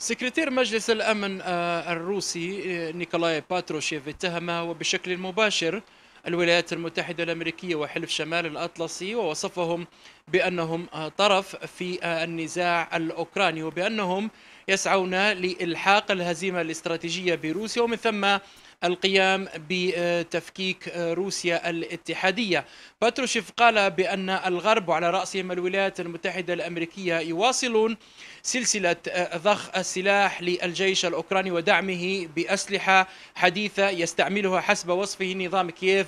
سكرتير مجلس الأمن آه، الروسي آه، نيكولاي باتروشيف اتهمه بشكل مباشر الولايات المتحدة الأمريكية وحلف شمال الأطلسي ووصفهم بأنهم آه، طرف في النزاع الأوكراني وبأنهم يسعون لإلحاق الهزيمة الاستراتيجية بروسيا ومن ثم القيام بتفكيك روسيا الاتحادية باتروشيف قال بأن الغرب وعلى رأسهم الولايات المتحدة الأمريكية يواصلون سلسلة ضخ السلاح للجيش الأوكراني ودعمه بأسلحة حديثة يستعملها حسب وصفه نظام كييف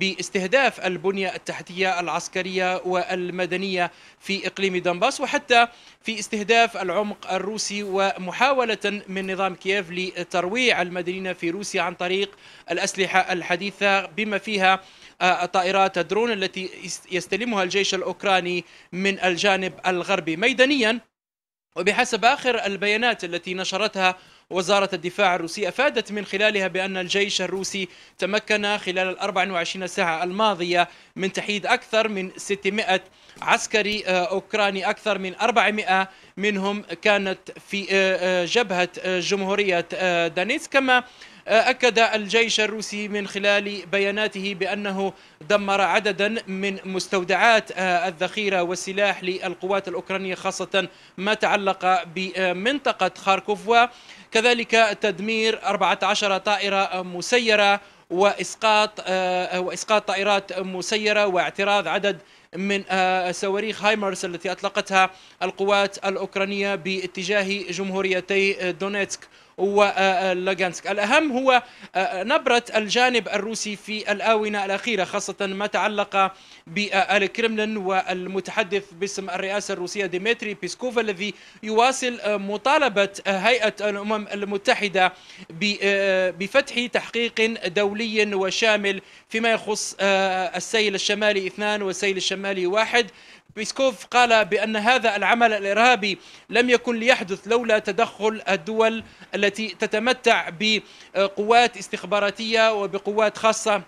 باستهداف البنية التحتية العسكرية والمدنية في إقليم دنباس وحتى في استهداف العمق الروسي ومحاولة من نظام كييف لترويع المدنيين في روسيا عن طريق الأسلحة الحديثة بما فيها آه، طائرات الدرون التي يستلمها الجيش الأوكراني من الجانب الغربي ميدانيا وبحسب آخر البيانات التي نشرتها وزارة الدفاع الروسية أفادت من خلالها بأن الجيش الروسي تمكن خلال ال 24 ساعة الماضية من تحييد أكثر من 600 عسكري آه، أوكراني أكثر من 400 منهم كانت في آه، آه، جبهة جمهورية دانيس كما أكد الجيش الروسي من خلال بياناته بأنه دمر عددا من مستودعات آه، الذخيرة والسلاح للقوات الأوكرانية خاصة ما تعلق بمنطقة خاركوف وكذلك تدمير 14 طائرة مسيرة واسقاط آه، واسقاط طائرات مسيره واعتراض عدد من آه، صواريخ هايمرس التي اطلقتها القوات الاوكرانيه باتجاه جمهوريتي دونيتسك ولوغانسك آه، آه، الأهم هو آه، نبرة الجانب الروسي في الآونة الأخيرة خاصة ما تعلق بالكرملين والمتحدث باسم الرئاسة الروسية ديمتري بيسكوف الذي يواصل مطالبة هيئة الأمم المتحدة بفتح تحقيق دولي وشامل فيما يخص السيل الشمالي اثنان والسيل الشمالي واحد بيسكوف قال بأن هذا العمل الإرهابي لم يكن ليحدث لولا تدخل الدول التي تتمتع بقوات استخباراتية وبقوات خاصة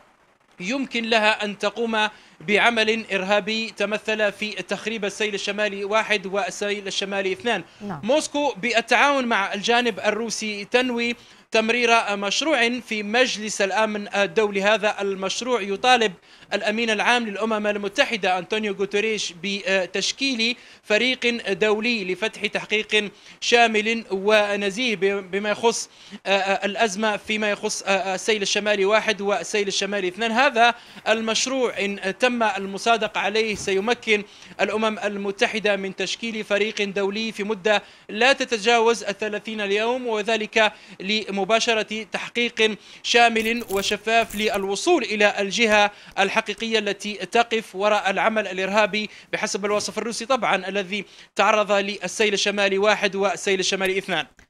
يمكن لها أن تقوم بعمل إرهابي تمثل في تخريب السيل الشمالي واحد والسيل الشمالي اثنان نعم. موسكو بالتعاون مع الجانب الروسي تنوي تمرير مشروع في مجلس الأمن الدولي هذا المشروع يطالب الأمين العام للأمم المتحدة أنطونيو غوتوريش بتشكيل فريق دولي لفتح تحقيق شامل ونزيه بما يخص الأزمة فيما يخص السيل الشمالي واحد والسيل الشمالي اثنان هذا المشروع إن تم المصادقة عليه سيمكن الأمم المتحدة من تشكيل فريق دولي في مدة لا تتجاوز الثلاثين اليوم وذلك لمباشرة مباشرة تحقيق شامل وشفاف للوصول إلى الجهة الحقيقية التي تقف وراء العمل الإرهابي بحسب الوصف الروسي طبعا الذي تعرض للسيل الشمالي واحد والسيل الشمالي اثنان